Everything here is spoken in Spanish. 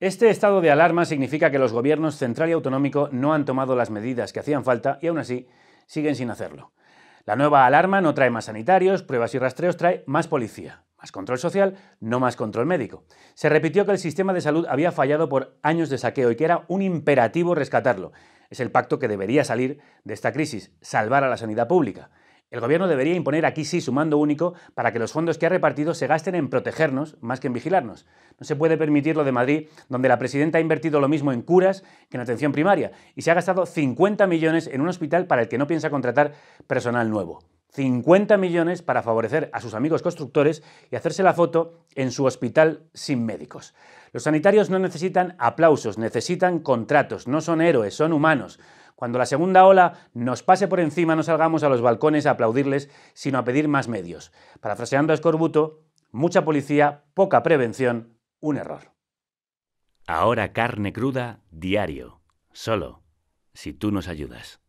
Este estado de alarma significa que los gobiernos central y autonómico no han tomado las medidas que hacían falta y aún así siguen sin hacerlo. La nueva alarma no trae más sanitarios, pruebas y rastreos, trae más policía, más control social, no más control médico. Se repitió que el sistema de salud había fallado por años de saqueo y que era un imperativo rescatarlo. Es el pacto que debería salir de esta crisis, salvar a la sanidad pública. El gobierno debería imponer aquí sí su mando único para que los fondos que ha repartido se gasten en protegernos más que en vigilarnos. No se puede permitir lo de Madrid, donde la presidenta ha invertido lo mismo en curas que en atención primaria y se ha gastado 50 millones en un hospital para el que no piensa contratar personal nuevo. 50 millones para favorecer a sus amigos constructores y hacerse la foto en su hospital sin médicos. Los sanitarios no necesitan aplausos, necesitan contratos, no son héroes, son humanos. Cuando la segunda ola nos pase por encima, no salgamos a los balcones a aplaudirles, sino a pedir más medios. Parafraseando a Escorbuto, mucha policía, poca prevención, un error. Ahora carne cruda, diario, solo, si tú nos ayudas.